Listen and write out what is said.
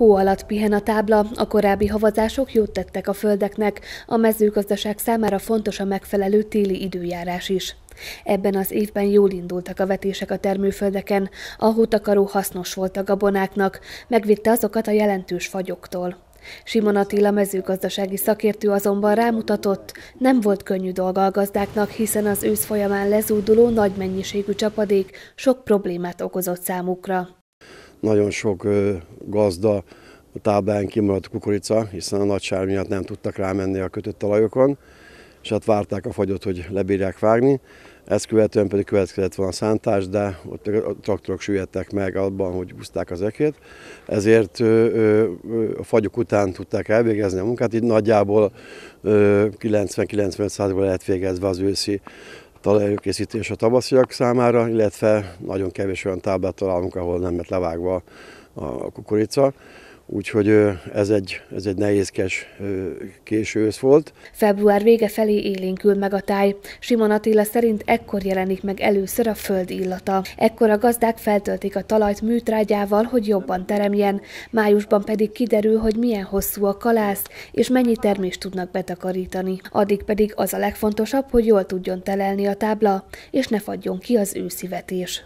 Hó alatt pihen a tábla, a korábbi havazások jót tettek a földeknek, a mezőgazdaság számára fontos a megfelelő téli időjárás is. Ebben az évben jól indultak a vetések a termőföldeken, a hótakaró hasznos volt a gabonáknak, megvitte azokat a jelentős fagyoktól. Simon Attila mezőgazdasági szakértő azonban rámutatott, nem volt könnyű dolga a gazdáknak, hiszen az ősz folyamán lezúduló nagy mennyiségű csapadék sok problémát okozott számukra. Nagyon sok gazda a táblán kimaradt kukorica, hiszen a nagy sár miatt nem tudtak rámenni a kötött talajokon, és hát várták a fagyot, hogy lebírják vágni. Ezt követően pedig következett volna a szántás, de ott a traktorok süllyedtek meg abban, hogy úszták az ekét, ezért a fagyok után tudták elvégezni a munkát, így nagyjából 90-95%-ban lehet végezve az őszi talajelőkészítés a tavasziak számára, illetve nagyon kevés olyan táblát találunk, ahol nem lett levágva a kukorica úgyhogy ez egy, ez egy nehézkes késő ősz volt. Február vége felé élénkül meg a táj. Simon Attila szerint ekkor jelenik meg először a föld illata. Ekkor a gazdák feltöltik a talajt műtrágyával, hogy jobban teremjen. Májusban pedig kiderül, hogy milyen hosszú a kalász, és mennyi termést tudnak betakarítani. Addig pedig az a legfontosabb, hogy jól tudjon telelni a tábla, és ne fagyjon ki az őszivetés.